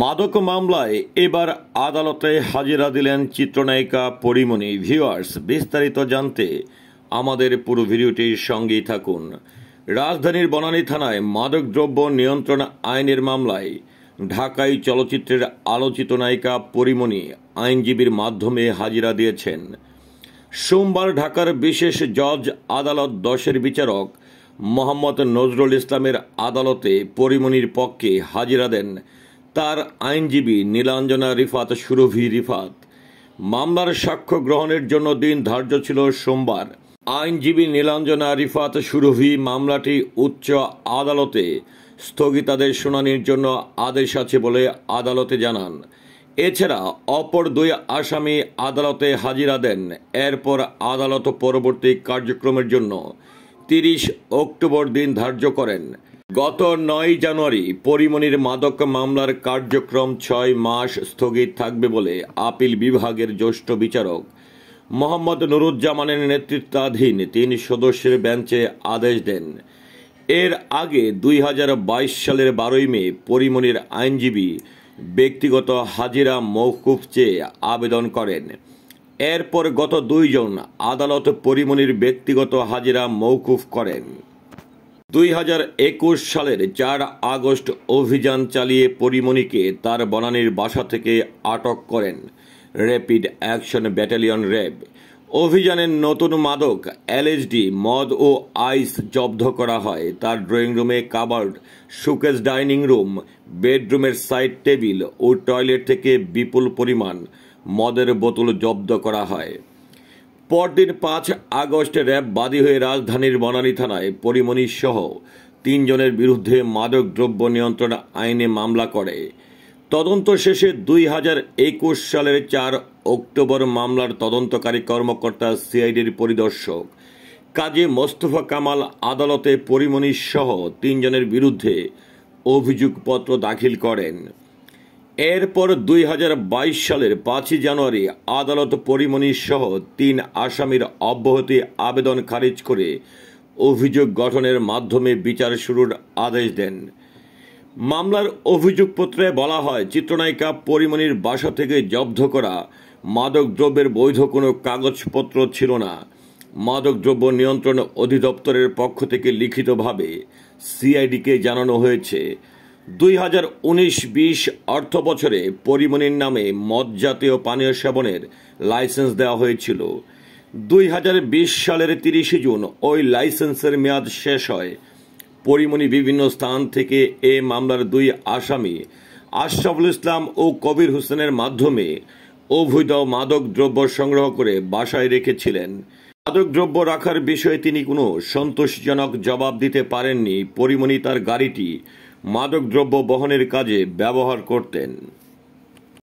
মাদক মামলায় এবার আদালতে হাজিরা দিলেন চিত্রনায়িকা পরিমণি ভিউয়ার্স বিস্তারিত জানতে আমাদের পুরো ভিডিওটির সঙ্গেই থাকুন রাজধানীর বনানী থানায় মাদকদ্রব্য নিয়ন্ত্রণ আইনের মামলায় ঢাকাই চলচ্চিত্রের আলোচিত নায়িকা পরিমণি আইনজীবীর মাধ্যমে হাজিরা দিয়েছেন সোমবার ঢাকার বিশেষ জজ আদালত দশের বিচারক মোহাম্মদ নজরুল ইসলামের আদালতে পরিমণির পক্ষে হাজিরা দেন তার আইনজীবী নীলাঞ্জনা রিফাত সুরভি রিফাত মামলার সাক্ষ্য গ্রহণের জন্য দিন ধার্য ছিল সোমবার আইনজীবী নীলাঞ্জনা রিফাত সুরভি মামলাটি উচ্চ আদালতে স্থগিতাদের শুনানির জন্য আদেশ আছে বলে আদালতে জানান এছাড়া অপর দুই আসামি আদালতে হাজিরা দেন এরপর আদালত পরবর্তী কার্যক্রমের জন্য তিরিশ অক্টোবর দিন ধার্য করেন গত নয় জানুয়ারি পরিমণির মাদক মামলার কার্যক্রম ছয় মাস স্থগিত থাকবে বলে আপিল বিভাগের জ্যেষ্ঠ বিচারক মোহাম্মদ নুরুজ্জামানের নেতৃত্বাধীন তিন সদস্যের বেঞ্চে আদেশ দেন এর আগে দুই সালের বারোই মে পরিমণির আইনজীবী ব্যক্তিগত হাজিরা মৌকুফ চেয়ে আবেদন করেন এরপর গত দুইজন আদালত পরিমণির ব্যক্তিগত হাজিরা মৌকুফ করেন দুই হাজার একুশ সালের চার আগস্ট অভিযান চালিয়ে পরিমণিকে তার বনানীর বাসা থেকে আটক করেন র্যাপিড অ্যাকশন ব্যাটালিয়ন র্যাব অভিযানের নতুন মাদক এলএসডি মদ ও আইস জব্দ করা হয় তার ড্রয়িং রুমে কাবার্ড সুকেস ডাইনিং রুম বেডরুমের সাইড টেবিল ও টয়লেট থেকে বিপুল পরিমাণ মদের বোতল জব্দ করা হয় পরদিন পাঁচ আগস্ট র্যাব বাদী হয়ে রাজধানীর বনানী থানায় পরিমণি সহ তিনজনের বিরুদ্ধে মাদক দ্রব্য নিয়ন্ত্রণ আইনে মামলা করে তদন্ত শেষে দুই হাজার একুশ সালের চার অক্টোবর মামলার তদন্তকারী কর্মকর্তা সিআইডির পরিদর্শক কাজী মোস্তফা কামাল আদালতে পরিমণি সহ তিনজনের বিরুদ্ধে অভিযোগপত্র দাখিল করেন এরপর দুই হাজার বাইশ সালের পাঁচই জানুয়ারি আদালত পরিমণি সহ তিন আসামির অব্যাহতি আবেদন খারিজ করে অভিযোগ গঠনের মাধ্যমে বিচার শুরুর আদেশ দেন মামলার অভিযোগপত্রে বলা হয় চিত্রনায়িকা পরিমণির বাসা থেকে জব্দ করা মাদকদ্রব্যের বৈধ কোনো কাগজপত্র ছিল না মাদকদ্রব্য নিয়ন্ত্রণ অধিদপ্তরের পক্ষ থেকে লিখিতভাবে সিআইডিকে জানানো হয়েছে দুই হাজার উনিশ বিশ অর্থ বছরে পরিমণির নামে মদ জাতীয় পানীয় সেবনের লাইসেন্স দেওয়া হয়েছিল দুই হাজার বিশ সালের তিরিশে জুন ওই লাইসেন্সের মেয়াদ শেষ হয় পরিমণি বিভিন্ন স্থান থেকে এ মামলার দুই আসামি আশরাফুল ইসলাম ও কবির হোসেনের মাধ্যমে অবৈধ মাদক দ্রব্য সংগ্রহ করে বাসায় রেখেছিলেন মাদকদ্রব্য রাখার বিষয়ে তিনি কোনো সন্তোষজনক জবাব দিতে পারেননি পরিমণি তার গাড়িটি মাদকদ্রব্য বহনের কাজে ব্যবহার করতেন